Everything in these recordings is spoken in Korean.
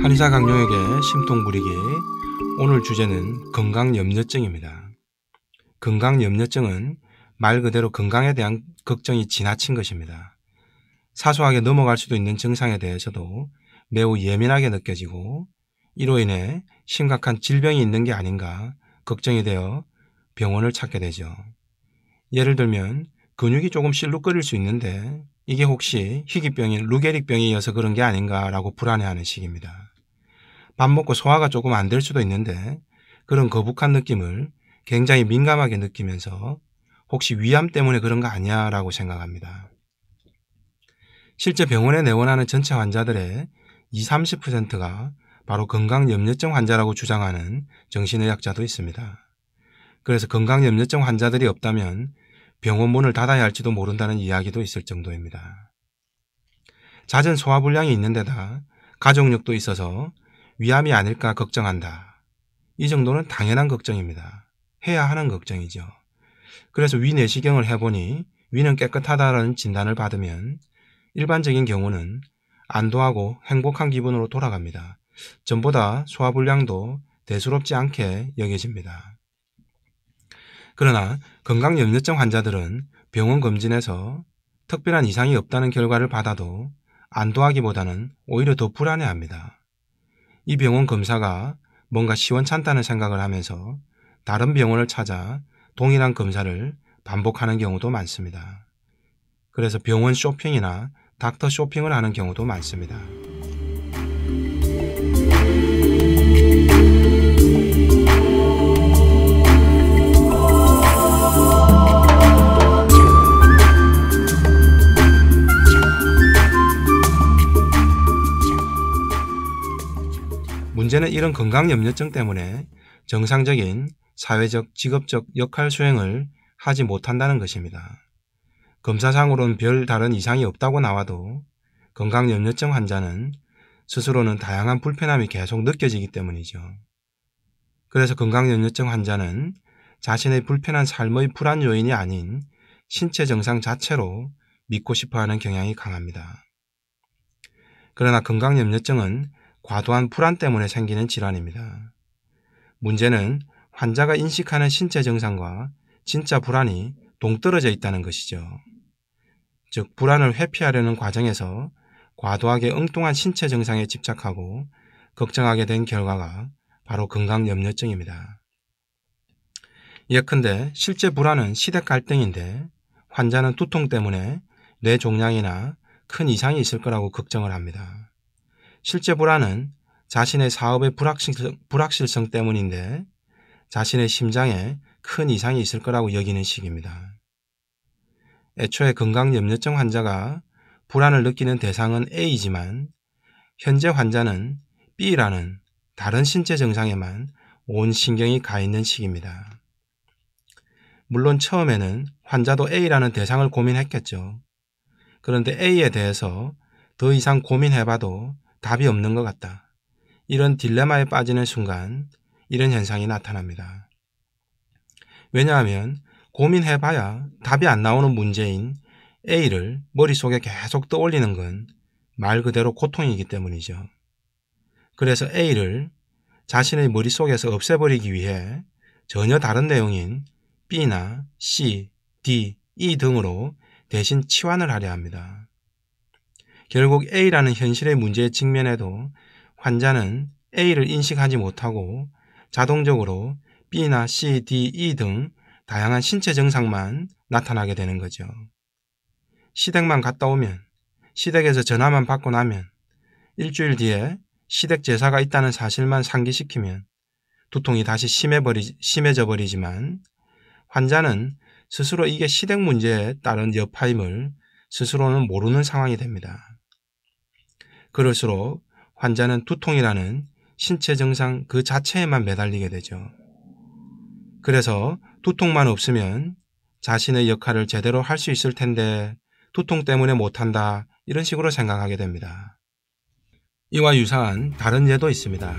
한의사 강룡에게 심통 부리기 오늘 주제는 건강 염려증입니다. 건강 염려증은 말 그대로 건강에 대한 걱정이 지나친 것입니다. 사소하게 넘어갈 수도 있는 증상에 대해서도 매우 예민하게 느껴지고 이로 인해 심각한 질병이 있는 게 아닌가 걱정이 되어 병원을 찾게 되죠. 예를 들면 근육이 조금 실룩거릴 수 있는데 이게 혹시 희귀병인 루게릭병 이어서 그런 게 아닌가라고 불안해하는 식입니다밥 먹고 소화가 조금 안 될 수도 있는데 그런 거북한 느낌을 굉장히 민감하게 느끼면서 혹시 위암 때문에 그런 거 아니야 라고 생각합니다. 실제 병원에 내원하는 전체 환자들의 20, 30%가 바로 건강염려증 환자라고 주장하는 정신의학자도 있습니다. 그래서 건강염려증 환자들이 없다면 병원 문을 닫아야 할지도 모른다는 이야기도 있을 정도입니다. 잦은 소화불량이 있는데다 가족력도 있어서 위암이 아닐까 걱정한다. 이 정도는 당연한 걱정입니다. 해야 하는 걱정이죠. 그래서 위내시경을 해보니 위는 깨끗하다라는 진단을 받으면 일반적인 경우는 안도하고 행복한 기분으로 돌아갑니다. 전보다 소화불량도 대수롭지 않게 여겨집니다. 그러나 건강염려증 환자들은 병원 검진에서 특별한 이상이 없다는 결과를 받아도 안도하기보다는 오히려 더 불안해합니다. 이 병원 검사가 뭔가 시원찮다는 생각을 하면서 다른 병원을 찾아 동일한 검사를 반복하는 경우도 많습니다. 그래서 병원 쇼핑이나 닥터 쇼핑을 하는 경우도 많습니다. 문제는 이런 건강 염려증 때문에 정상적인 사회적, 직업적 역할 수행을 하지 못한다는 것입니다. 검사상으로는 별 다른 이상이 없다고 나와도 건강염려증 환자는 스스로는 다양한 불편함이 계속 느껴지기 때문이죠. 그래서 건강염려증 환자는 자신의 불편한 삶의 불안 요인이 아닌 신체 증상 자체로 믿고 싶어 하는 경향이 강합니다. 그러나 건강염려증은 과도한 불안 때문에 생기는 질환입니다. 문제는 환자가 인식하는 신체 증상과 진짜 불안이 동떨어져 있다는 것이죠. 즉, 불안을 회피하려는 과정에서 과도하게 엉뚱한 신체 증상에 집착하고 걱정하게 된 결과가 바로 건강염려증입니다. 예컨대 실제 불안은 시댁 갈등인데 환자는 두통 때문에 뇌종양이나 큰 이상이 있을 거라고 걱정을 합니다. 실제 불안은 자신의 사업의 불확실성, 불확실성 때문인데 자신의 심장에 큰 이상이 있을 거라고 여기는 식입니다. 애초에 건강염려증 환자가 불안을 느끼는 대상은 A이지만 현재 환자는 B라는 다른 신체 증상에만 온 신경이 가 있는 식입니다. 물론 처음에는 환자도 A라는 대상을 고민했겠죠. 그런데 A에 대해서 더 이상 고민해봐도 답이 없는 것 같다. 이런 딜레마에 빠지는 순간 이런 현상이 나타납니다. 왜냐하면 고민해봐야 답이 안 나오는 문제인 A를 머릿속에 계속 떠올리는 건 말 그대로 고통이기 때문이죠. 그래서 A를 자신의 머릿속에서 없애버리기 위해 전혀 다른 내용인 B나 C, D, E 등으로 대신 치환을 하려 합니다. 결국 A라는 현실의 문제에 직면해도 환자는 A를 인식하지 못하고 자동적으로 B나 C, D, E 등 다양한 신체 증상만 나타나게 되는 거죠. 시댁만 갔다 오면 시댁에서 전화만 받고 나면 일주일 뒤에 시댁 제사가 있다는 사실만 상기시키면 두통이 다시 심해버리, 심해져 버리지만 환자는 스스로 이게 시댁 문제에 따른 여파임을 스스로는 모르는 상황이 됩니다. 그럴수록 환자는 두통이라는 신체 증상 그 자체에만 매달리게 되죠. 그래서 두통만 없으면 자신의 역할을 제대로 할 수 있을 텐데 두통 때문에 못한다 이런 식으로 생각하게 됩니다. 이와 유사한 다른 예도 있습니다.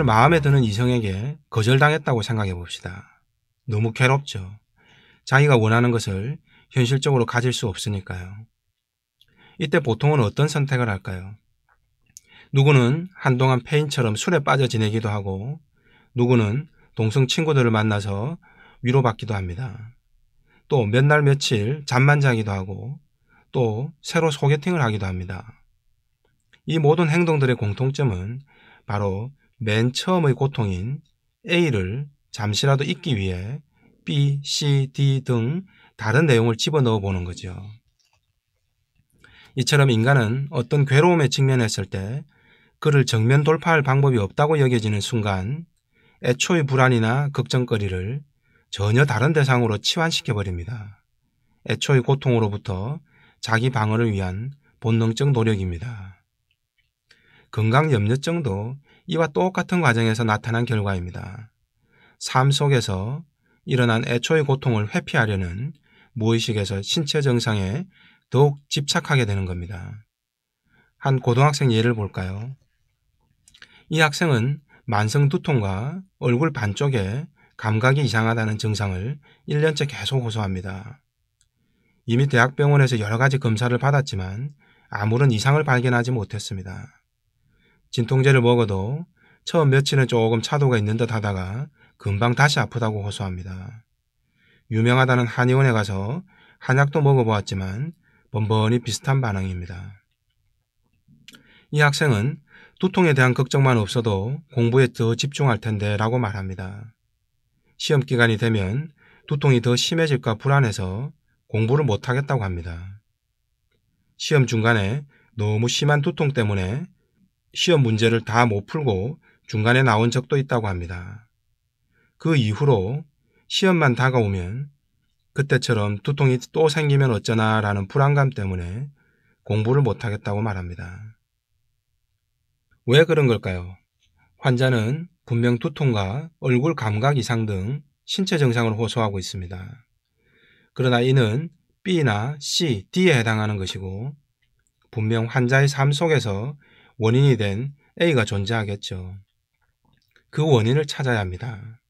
정말 마음에 드는 이성에게 거절당했다고 생각해 봅시다. 너무 괴롭죠. 자기가 원하는 것을 현실적으로 가질 수 없으니까요. 이때 보통은 어떤 선택을 할까요? 누구는 한동안 폐인처럼 술에 빠져 지내기도 하고 누구는 동성 친구들을 만나서 위로받기도 합니다. 또 몇 날 며칠 잠만 자기도 하고 또 새로 소개팅을 하기도 합니다. 이 모든 행동들의 공통점은 바로 맨 처음의 고통인 A를 잠시라도 잊기 위해 B, C, D 등 다른 내용을 집어넣어 보는 거죠. 이처럼 인간은 어떤 괴로움에 직면했을 때 그를 정면 돌파할 방법이 없다고 여겨지는 순간 애초의 불안이나 걱정거리를 전혀 다른 대상으로 치환시켜 버립니다. 애초의 고통으로부터 자기 방어를 위한 본능적 노력입니다. 건강 염려증도 이와 똑같은 과정에서 나타난 결과입니다. 삶 속에서 일어난 애초의 고통을 회피하려는 무의식에서 신체 증상에 더욱 집착하게 되는 겁니다. 한 고등학생 예를 볼까요? 이 학생은 만성 두통과 얼굴 반쪽에 감각이 이상하다는 증상을 1년째 계속 호소합니다. 이미 대학병원에서 여러 가지 검사를 받았지만 아무런 이상을 발견하지 못했습니다. 진통제를 먹어도 처음 며칠은 조금 차도가 있는 듯 하다가 금방 다시 아프다고 호소합니다. 유명하다는 한의원에 가서 한약도 먹어보았지만 번번이 비슷한 반응입니다. 이 학생은 두통에 대한 걱정만 없어도 공부에 더 집중할 텐데 라고 말합니다. 시험 기간이 되면 두통이 더 심해질까 불안해서 공부를 못하겠다고 합니다. 시험 중간에 너무 심한 두통 때문에 시험 문제를 다 못 풀고 중간에 나온 적도 있다고 합니다. 그 이후로 시험만 다가오면 그때처럼 두통이 또 생기면 어쩌나 라는 불안감 때문에 공부를 못하겠다고 말합니다. 왜 그런 걸까요? 환자는 분명 두통과 얼굴 감각 이상 등 신체 증상을 호소하고 있습니다. 그러나 이는 B나 C, D에 해당하는 것이고 분명 환자의 삶 속에서 원인이 된 A가 존재하겠죠. 그 원인을 찾아야 합니다.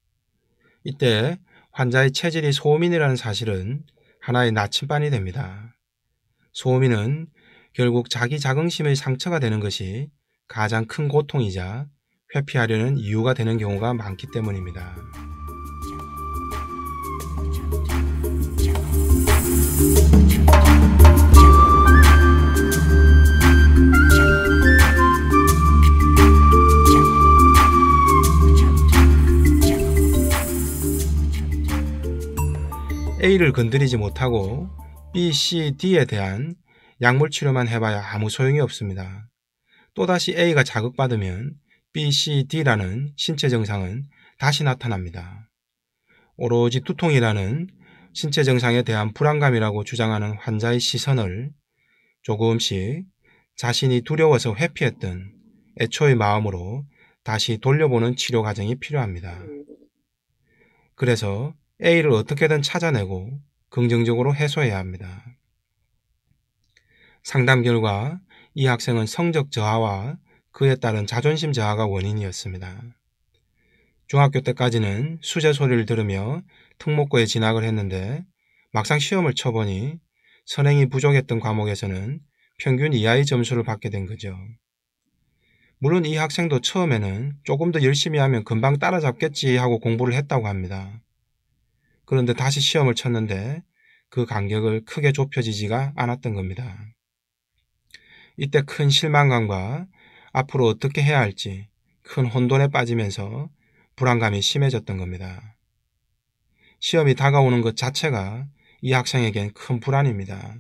이때 환자의 체질이 소음인이라는 사실은 하나의 나침반이 됩니다. 소음인은 결국 자기 자긍심의 상처가 되는 것이 가장 큰 고통이자 회피하려는 이유가 되는 경우가 많기 때문입니다. A를 건드리지 못하고 B, C, D에 대한 약물 치료만 해봐야 아무 소용이 없습니다. 또다시 A가 자극받으면 B, C, D라는 신체 증상은 다시 나타납니다. 오로지 두통이라는 신체 증상에 대한 불안감이라고 주장하는 환자의 시선을 조금씩 자신이 두려워서 회피했던 애초의 마음으로 다시 돌려보는 치료 과정이 필요합니다. 그래서 A를 어떻게든 찾아내고 긍정적으로 해소해야 합니다. 상담 결과 이 학생은 성적 저하와 그에 따른 자존심 저하가 원인이었습니다. 중학교 때까지는 수제 소리를 들으며 특목고에 진학을 했는데 막상 시험을 쳐보니 선행이 부족했던 과목에서는 평균 이하의 점수를 받게 된 거죠. 물론 이 학생도 처음에는 조금 더 열심히 하면 금방 따라잡겠지 하고 공부를 했다고 합니다. 그런데 다시 시험을 쳤는데 그 간격을 크게 좁혀지지가 않았던 겁니다. 이때 큰 실망감과 앞으로 어떻게 해야 할지 큰 혼돈에 빠지면서 불안감이 심해졌던 겁니다. 시험이 다가오는 것 자체가 이 학생에겐 큰 불안입니다.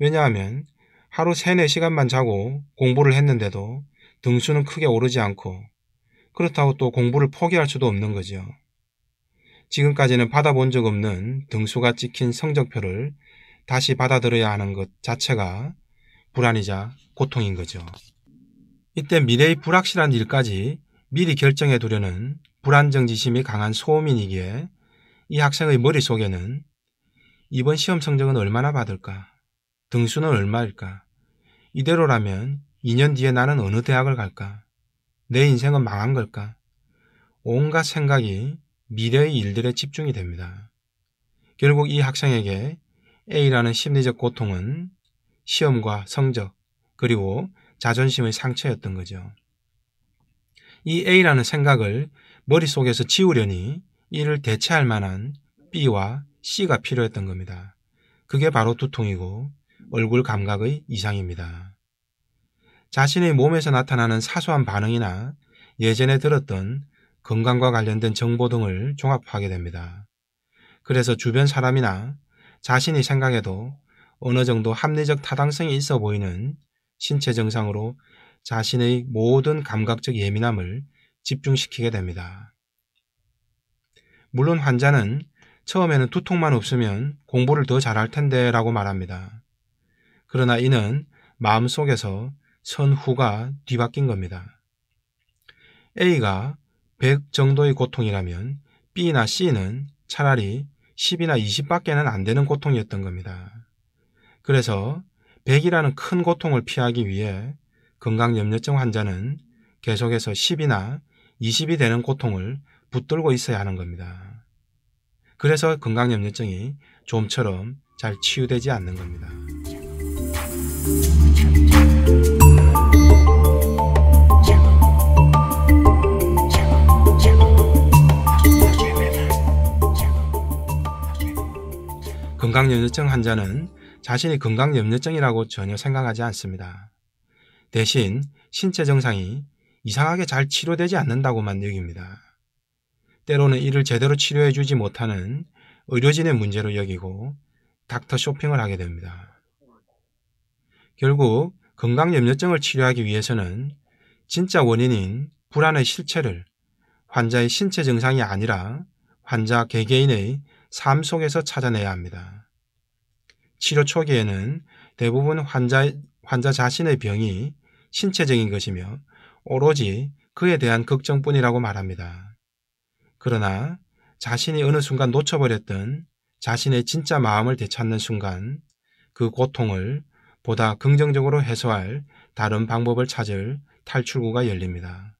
왜냐하면 하루 3, 4시간만 자고 공부를 했는데도 등수는 크게 오르지 않고 그렇다고 또 공부를 포기할 수도 없는 거죠. 지금까지는 받아본 적 없는 등수가 찍힌 성적표를 다시 받아들여야 하는 것 자체가 불안이자 고통인 거죠. 이때 미래의 불확실한 일까지 미리 결정해 두려는 불안정지심이 강한 소음인이기에 이 학생의 머릿속에는 이번 시험 성적은 얼마나 받을까? 등수는 얼마일까? 이대로라면 2년 뒤에 나는 어느 대학을 갈까? 내 인생은 망한 걸까? 온갖 생각이 미래의 일들에 집중이 됩니다. 결국 이 학생에게 A라는 심리적 고통은 시험과 성적 그리고 자존심의 상처였던 거죠. 이 A라는 생각을 머릿속에서 지우려니 이를 대체할 만한 B와 C가 필요했던 겁니다. 그게 바로 두통이고 얼굴 감각의 이상입니다. 자신의 몸에서 나타나는 사소한 반응이나 예전에 들었던 건강과 관련된 정보 등을 종합하게 됩니다. 그래서 주변 사람이나 자신이 생각해도 어느 정도 합리적 타당성이 있어 보이는 신체 증상으로 자신의 모든 감각적 예민함을 집중시키게 됩니다. 물론 환자는 처음에는 두통만 없으면 공부를 더 잘할 텐데 라고 말합니다. 그러나 이는 마음속에서 선후가 뒤바뀐 겁니다. A가 100 정도의 고통이라면 B나 C는 차라리 10이나 20밖에는 안 되는 고통이었던 겁니다. 그래서 100이라는 큰 고통을 피하기 위해 건강염려증 환자는 계속해서 10이나 20이 되는 고통을 붙들고 있어야 하는 겁니다. 그래서 건강염려증이 좀처럼 잘 치유되지 않는 겁니다. 건강염려증 환자는 자신이 건강염려증이라고 전혀 생각하지 않습니다. 대신 신체 증상이 이상하게 잘 치료되지 않는다고만 여깁니다. 때로는 이를 제대로 치료해주지 못하는 의료진의 문제로 여기고 닥터 쇼핑을 하게 됩니다. 결국 건강염려증을 치료하기 위해서는 진짜 원인인 불안의 실체를 환자의 신체 증상이 아니라 환자 개개인의 삶 속에서 찾아내야 합니다. 치료 초기에는 대부분 환자, 환자 자신의 병이 신체적인 것이며 오로지 그에 대한 걱정뿐이라고 말합니다. 그러나 자신이 어느 순간 놓쳐버렸던 자신의 진짜 마음을 되찾는 순간 그 고통을 보다 긍정적으로 해소할 다른 방법을 찾을 탈출구가 열립니다.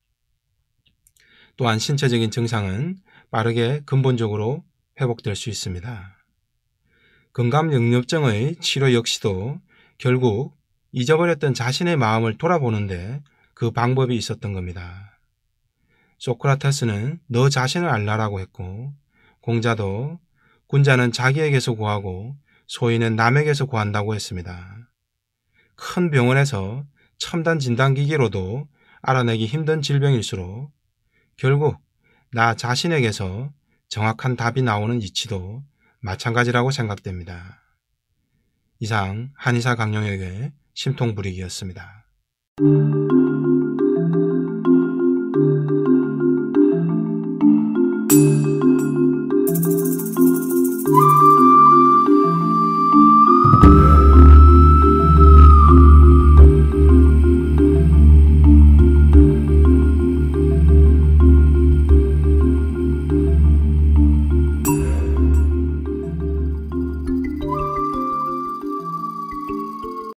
또한 신체적인 증상은 빠르게 근본적으로 회복될 수 있습니다. 건강영역증의 치료 역시도 결국 잊어버렸던 자신의 마음을 돌아보는데 그 방법이 있었던 겁니다. 소크라테스는 너 자신을 알라라고 했고 공자도 군자는 자기에게서 구하고 소인은 남에게서 구한다고 했습니다. 큰 병원에서 첨단 진단기기로도 알아내기 힘든 질병일수록 결국 나 자신에게서 정확한 답이 나오는 이치도 마찬가지라고 생각됩니다. 이상 한의사 강령에게 심통불이기였습니다.